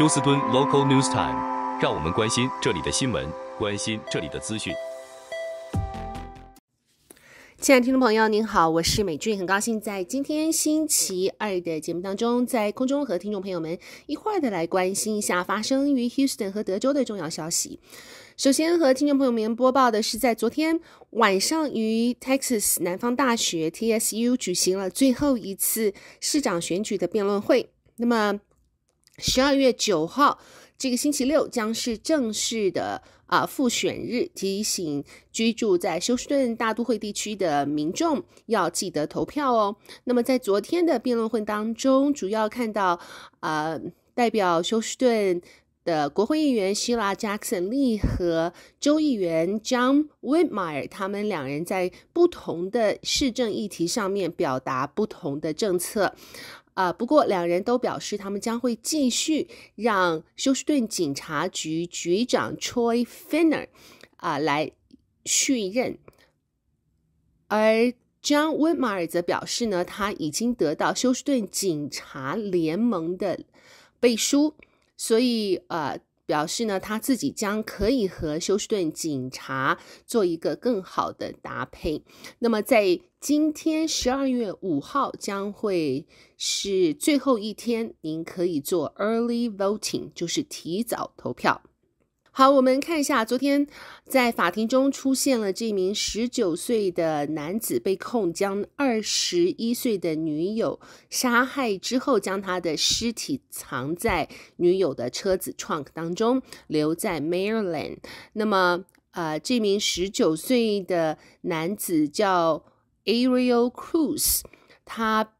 休斯敦 Local News Time，让我们关心这里的新闻，关心这里的资讯。亲爱的听众朋友，您好，我是美俊，很高兴在今天星期二的节目当中，在空中和听众朋友们一块儿的来关心一下发生于 Houston 和德州的重要消息。首先和听众朋友们播报的是，在昨天晚上于 Texas 南方大学 TSU 举行了最后一次市长选举的辩论会。那么。十二月九号，这个星期六将是正式的啊复选日。提醒居住在休斯顿大都会地区的民众要记得投票哦。那么，在昨天的辩论会当中，主要看到啊代表休斯顿的国会议员希拉·贾克斯利和州议员 j o h n Whitmire，他们两人在不同的市政议题上面表达不同的政策。啊，不过两人都表示，他们将会继续让休斯顿警察局局长 t r o y Finer n 啊来续任，而 John w i l m a r 则表示呢，他已经得到休斯顿警察联盟的背书，所以呃，表示呢他自己将可以和休斯顿警察做一个更好的搭配。那么在今天十二月五号将会是最后一天，您可以做 early voting，就是提早投票。好，我们看一下，昨天在法庭中出现了这名十九岁的男子，被控将二十一岁的女友杀害之后，将他的尸体藏在女友的车子 trunk 当中，留在 Maryland。那么，呃，这名十九岁的男子叫。Ariel Cruz，他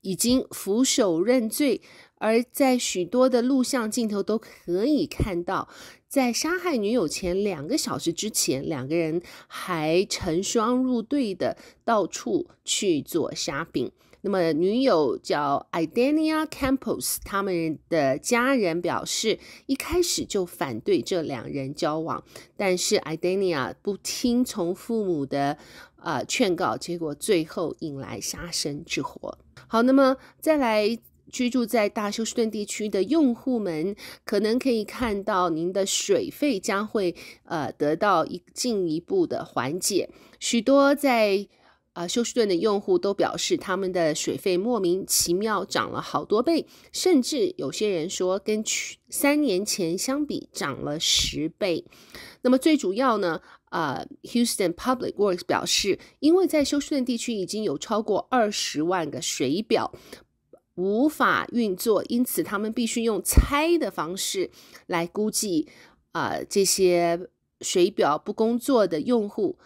已经俯首认罪，而在许多的录像镜头都可以看到，在杀害女友前两个小时之前，两个人还成双入对的到处去做 n 饼。那么，女友叫 Idania Campos，他们的家人表示，一开始就反对这两人交往，但是 Idania 不听从父母的。呃，劝告，结果最后引来杀身之祸。好，那么再来，居住在大休斯顿地区的用户们，可能可以看到，您的水费将会呃得到一进一步的缓解。许多在呃休斯顿的用户都表示，他们的水费莫名其妙涨了好多倍，甚至有些人说，跟三年前相比，涨了十倍。那么最主要呢？啊 h o u s t o n Public Works 表示，因为在休斯顿地区已经有超过二十万个水表无法运作，因此他们必须用猜的方式来估计，呃，这些水表不工作的用户。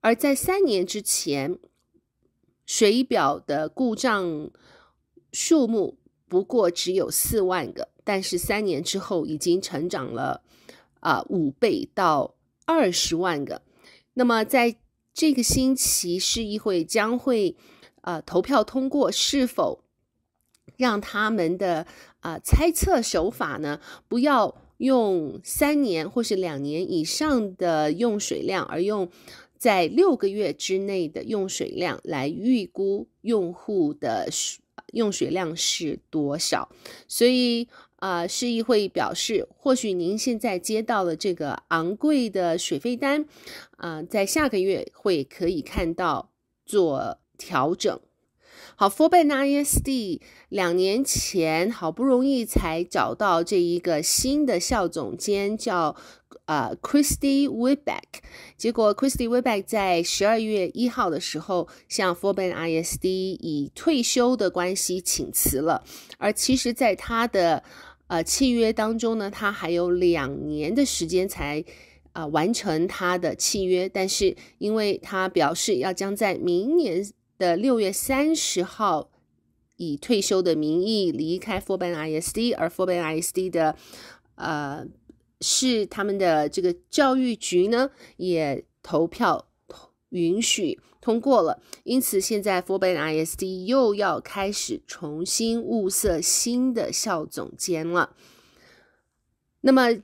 而在三年之前，水表的故障数目不过只有四万个，但是三年之后已经成长了啊五倍到。二十万个，那么在这个星期，市议会将会，呃，投票通过是否让他们的啊猜测手法呢？不要用三年或是两年以上的用水量，而用在六个月之内的用水量来预估用户的用水量是多少。所以。啊，市议会表示，或许您现在接到了这个昂贵的水费单，啊，在下个月会可以看到做调整。好 f o r b e n ISD 两年前好不容易才找到这一个新的校总监，叫呃 Christy w e b a c k 结果 Christy w e b a c k 在十二月一号的时候向 f o r b e n ISD 以退休的关系请辞了，而其实，在他的。呃，契约当中呢，他还有两年的时间才啊完成他的契约，但是因为他表示要将在明年的六月三十号以退休的名义离开 f o r b a n ISD，而 f o r b a n ISD 的呃是他们的这个教育局呢也投票。允许通过了，因此现在 f o r b a n ISD 又要开始重新物色新的校总监了。那么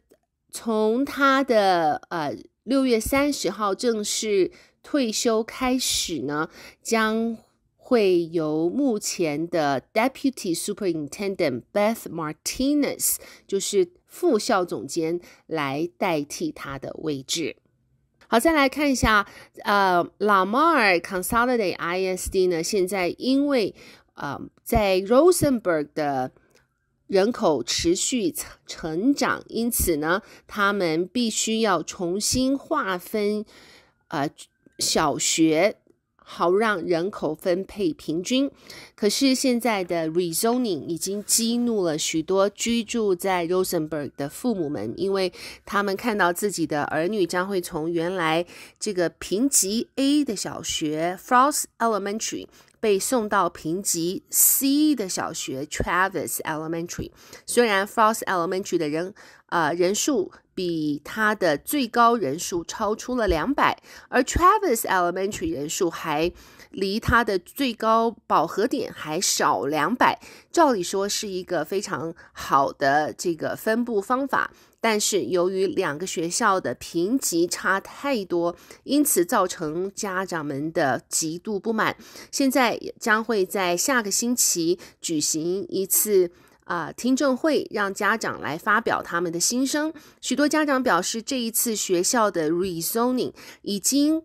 从他的呃六月三十号正式退休开始呢，将会由目前的 Deputy Superintendent Beth Martinez 就是副校总监来代替他的位置。好，再来看一下，呃，拉马尔 Consolidated ISD 呢？现在因为，呃，在 Rosenberg 的人口持续成成长，因此呢，他们必须要重新划分，呃，小学。好让人口分配平均，可是现在的 rezoning 已经激怒了许多居住在 Rosenberg 的父母们，因为他们看到自己的儿女将会从原来这个评级 A 的小学 Frost Elementary。被送到评级 C 的小学 Travis Elementary，虽然 Frost Elementary 的人呃人数比它的最高人数超出了两百，而 Travis Elementary 人数还离它的最高饱和点还少两百，照理说是一个非常好的这个分布方法。但是由于两个学校的评级差太多，因此造成家长们的极度不满。现在将会在下个星期举行一次啊听证会，让家长来发表他们的心声。许多家长表示，这一次学校的 re zoning 已经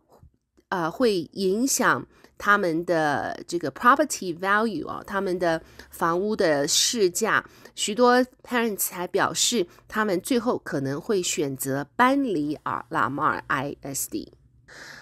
啊会影响。他们的这个 property value 啊，他们的房屋的市价，许多 parents 还表示，他们最后可能会选择搬离啊拉马尔 ISD。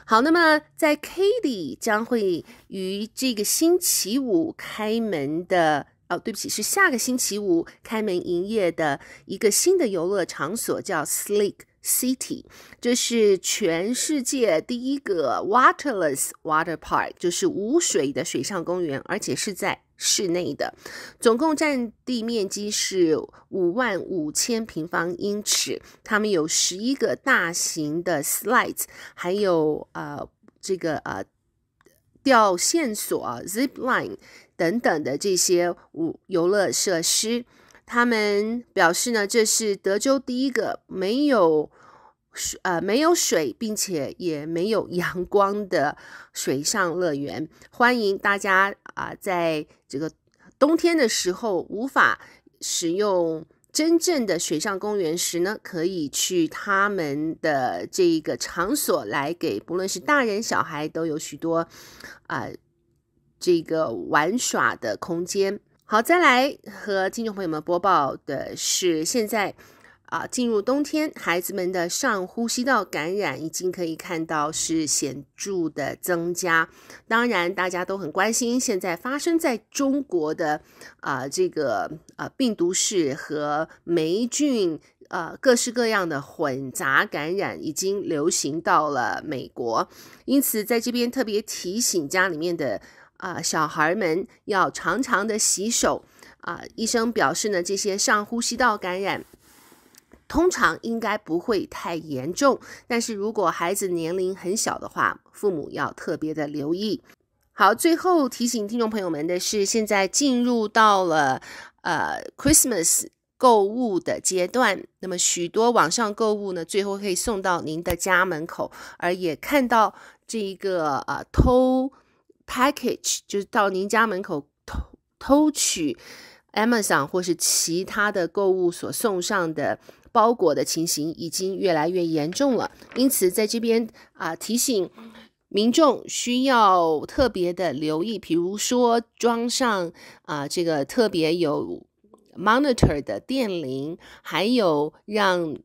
好，那么在 Katy 将会于这个星期五开门的，哦，对不起，是下个星期五开门营业的一个新的游乐场所，叫 s l i c k City，这是全世界第一个 Waterless Water Park，就是无水的水上公园，而且是在室内的。总共占地面积是五万五千平方英尺。他们有十一个大型的 slides，还有呃这个呃吊线索、zip line 等等的这些游游乐设施。他们表示呢，这是德州第一个没有水、呃没有水，并且也没有阳光的水上乐园。欢迎大家啊，在这个冬天的时候无法使用真正的水上公园时呢，可以去他们的这一个场所来给，不论是大人小孩都有许多啊这个玩耍的空间。好，再来和听众朋友们播报的是，现在啊，进入冬天，孩子们的上呼吸道感染已经可以看到是显著的增加。当然，大家都很关心现在发生在中国的啊，这个啊病毒式和霉菌呃各式各样的混杂感染已经流行到了美国，因此在这边特别提醒家里面的。啊，小孩们要常常的洗手。啊，医生表示呢，这些上呼吸道感染通常应该不会太严重，但是如果孩子年龄很小的话，父母要特别的留意。好，最后提醒听众朋友们的是，现在进入到了呃 Christmas 购物的阶段，那么许多网上购物呢，最后会送到您的家门口，而也看到这一个呃偷。Package 就是到您家门口偷偷取 Amazon 或是其他的购物所送上的包裹的情形，已经越来越严重了。因此，在这边啊提醒民众需要特别的留意，比如说装上啊这个特别有 monitor 的电铃，还有让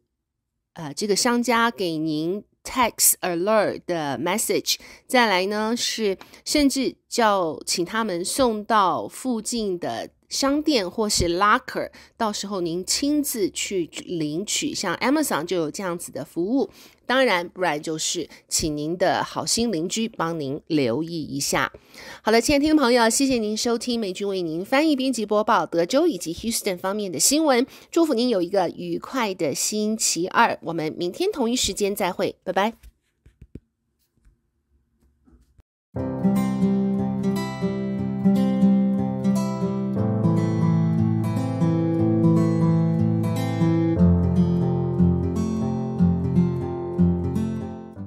啊这个商家给您。Tax alert 的 message，再来呢是甚至叫请他们送到附近的。商店或是 locker，到时候您亲自去领取。像 Amazon 就有这样子的服务，当然，不然就是请您的好心邻居帮您留意一下。好的，亲爱的听众朋友，谢谢您收听美军为您翻译、编辑播报德州以及 Houston 方面的新闻。祝福您有一个愉快的星期二，我们明天同一时间再会，拜拜。